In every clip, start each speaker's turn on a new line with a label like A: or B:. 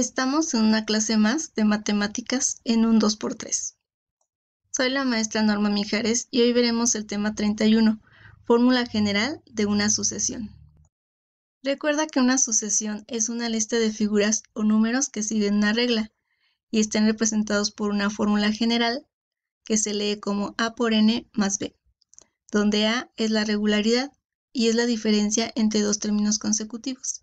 A: Estamos en una clase más de matemáticas en un 2x3. Soy la maestra Norma Mijares y hoy veremos el tema 31, fórmula general de una sucesión. Recuerda que una sucesión es una lista de figuras o números que siguen una regla y están representados por una fórmula general que se lee como A por n más b, donde A es la regularidad y es la diferencia entre dos términos consecutivos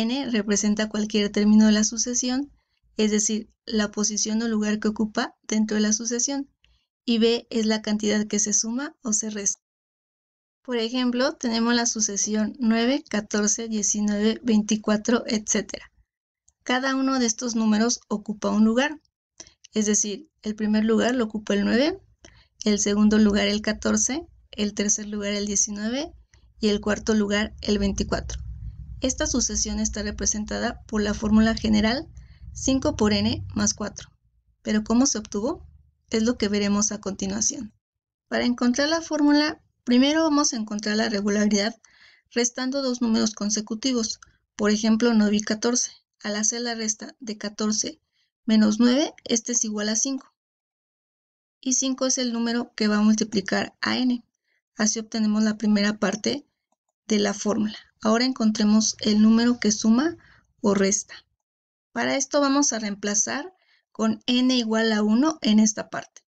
A: n representa cualquier término de la sucesión, es decir, la posición o lugar que ocupa dentro de la sucesión, y b es la cantidad que se suma o se resta. Por ejemplo, tenemos la sucesión 9, 14, 19, 24, etc. Cada uno de estos números ocupa un lugar, es decir, el primer lugar lo ocupa el 9, el segundo lugar el 14, el tercer lugar el 19 y el cuarto lugar el 24. Esta sucesión está representada por la fórmula general 5 por n más 4. Pero ¿cómo se obtuvo? Es lo que veremos a continuación. Para encontrar la fórmula, primero vamos a encontrar la regularidad restando dos números consecutivos, por ejemplo 9 y 14. Al hacer la resta de 14 menos 9, este es igual a 5. Y 5 es el número que va a multiplicar a n. Así obtenemos la primera parte de la fórmula. Ahora encontremos el número que suma o resta. Para esto vamos a reemplazar con n igual a 1 en esta parte.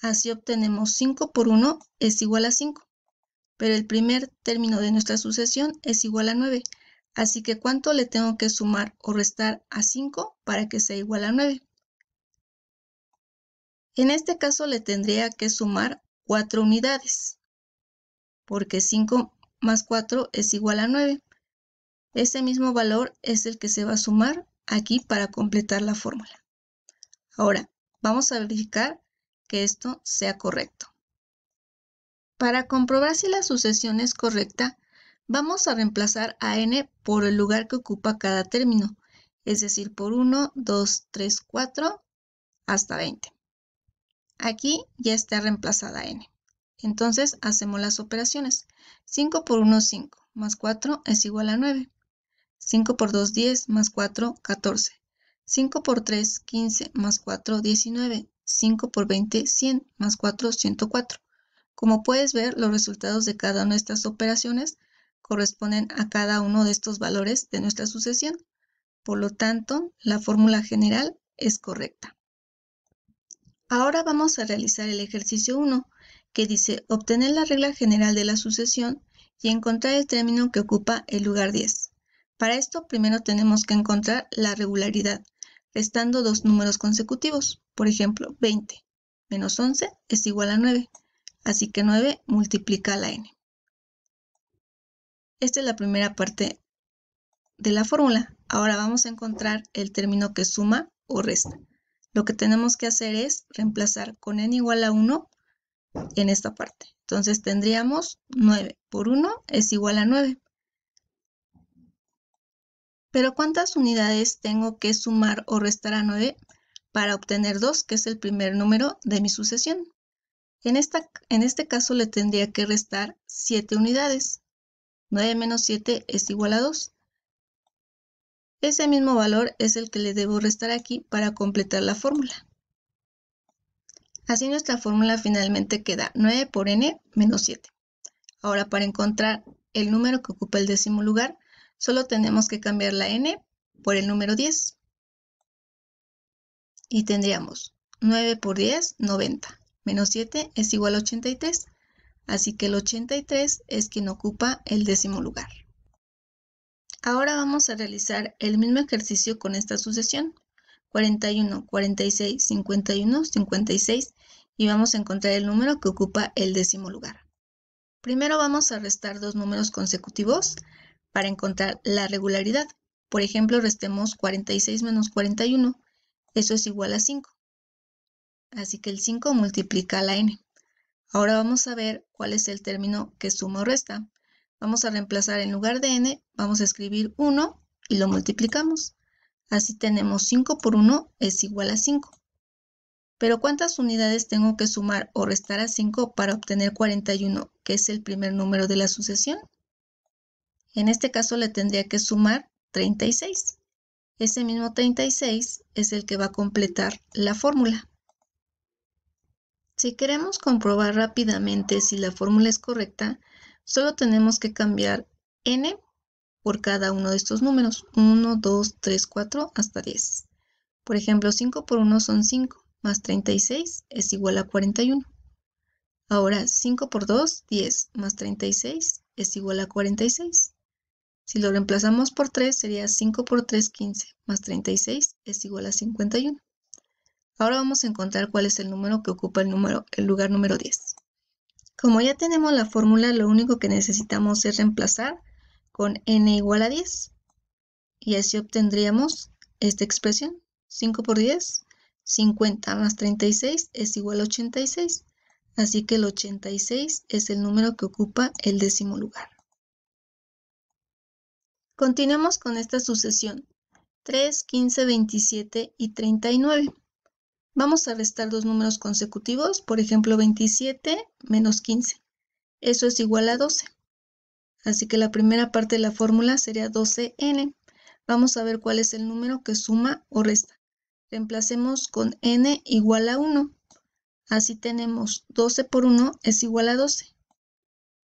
A: Así obtenemos 5 por 1 es igual a 5. Pero el primer término de nuestra sucesión es igual a 9. Así que ¿cuánto le tengo que sumar o restar a 5 para que sea igual a 9? En este caso le tendría que sumar 4 unidades, porque 5 más 4 es igual a 9. Este mismo valor es el que se va a sumar aquí para completar la fórmula. Ahora, vamos a verificar que esto sea correcto. Para comprobar si la sucesión es correcta, vamos a reemplazar a n por el lugar que ocupa cada término, es decir, por 1, 2, 3, 4, hasta 20. Aquí ya está reemplazada n. Entonces hacemos las operaciones. 5 por 1 5, más 4 es igual a 9. 5 por 2 10, más 4 14. 5 por 3 15, más 4 19. 5 por 20 100, más 4 104. Como puedes ver, los resultados de cada una de estas operaciones corresponden a cada uno de estos valores de nuestra sucesión. Por lo tanto, la fórmula general es correcta. Ahora vamos a realizar el ejercicio 1, que dice obtener la regla general de la sucesión y encontrar el término que ocupa el lugar 10. Para esto primero tenemos que encontrar la regularidad, restando dos números consecutivos, por ejemplo 20 menos 11 es igual a 9, así que 9 multiplica la n. Esta es la primera parte de la fórmula. Ahora vamos a encontrar el término que suma o resta. Lo que tenemos que hacer es reemplazar con n igual a 1 en esta parte. Entonces tendríamos 9 por 1 es igual a 9. Pero ¿cuántas unidades tengo que sumar o restar a 9 para obtener 2, que es el primer número de mi sucesión? En, esta, en este caso le tendría que restar 7 unidades. 9 menos 7 es igual a 2. Ese mismo valor es el que le debo restar aquí para completar la fórmula. Así nuestra fórmula finalmente queda 9 por n menos 7. Ahora para encontrar el número que ocupa el décimo lugar, solo tenemos que cambiar la n por el número 10. Y tendríamos 9 por 10, 90. Menos 7 es igual a 83. Así que el 83 es quien ocupa el décimo lugar. Ahora vamos a realizar el mismo ejercicio con esta sucesión. 41, 46, 51, 56 y vamos a encontrar el número que ocupa el décimo lugar. Primero vamos a restar dos números consecutivos para encontrar la regularidad. Por ejemplo, restemos 46 menos 41, eso es igual a 5. Así que el 5 multiplica la n. Ahora vamos a ver cuál es el término que suma o resta. Vamos a reemplazar en lugar de n, vamos a escribir 1 y lo multiplicamos. Así tenemos 5 por 1 es igual a 5. Pero ¿cuántas unidades tengo que sumar o restar a 5 para obtener 41, que es el primer número de la sucesión? En este caso le tendría que sumar 36. Ese mismo 36 es el que va a completar la fórmula. Si queremos comprobar rápidamente si la fórmula es correcta, solo tenemos que cambiar n por cada uno de estos números, 1, 2, 3, 4 hasta 10. Por ejemplo, 5 por 1 son 5, más 36 es igual a 41. Ahora, 5 por 2, 10, más 36 es igual a 46. Si lo reemplazamos por 3, sería 5 por 3, 15, más 36 es igual a 51. Ahora vamos a encontrar cuál es el número que ocupa el, número, el lugar número 10. Como ya tenemos la fórmula, lo único que necesitamos es reemplazar con n igual a 10. Y así obtendríamos esta expresión. 5 por 10, 50 más 36 es igual a 86. Así que el 86 es el número que ocupa el décimo lugar. Continuamos con esta sucesión. 3, 15, 27 y 39. Vamos a restar dos números consecutivos, por ejemplo 27 menos 15. Eso es igual a 12. Así que la primera parte de la fórmula sería 12n. Vamos a ver cuál es el número que suma o resta. Reemplacemos con n igual a 1. Así tenemos 12 por 1 es igual a 12.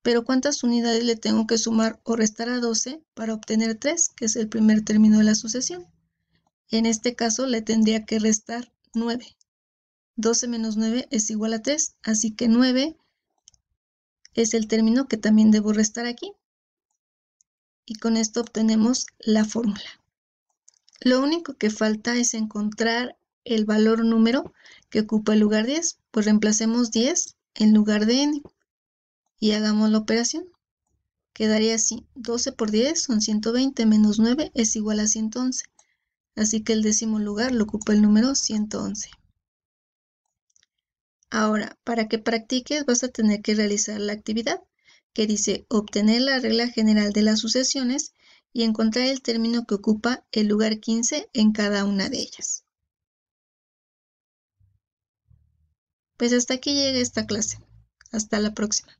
A: Pero ¿cuántas unidades le tengo que sumar o restar a 12 para obtener 3, que es el primer término de la sucesión? En este caso le tendría que restar 9. 12 menos 9 es igual a 3, así que 9 es el término que también debo restar aquí y con esto obtenemos la fórmula. Lo único que falta es encontrar el valor número que ocupa el lugar 10, pues reemplacemos 10 en lugar de n y hagamos la operación. Quedaría así, 12 por 10 son 120 menos 9 es igual a 111, así que el décimo lugar lo ocupa el número 111. Ahora, para que practiques vas a tener que realizar la actividad que dice obtener la regla general de las sucesiones y encontrar el término que ocupa el lugar 15 en cada una de ellas. Pues hasta aquí llega esta clase. Hasta la próxima.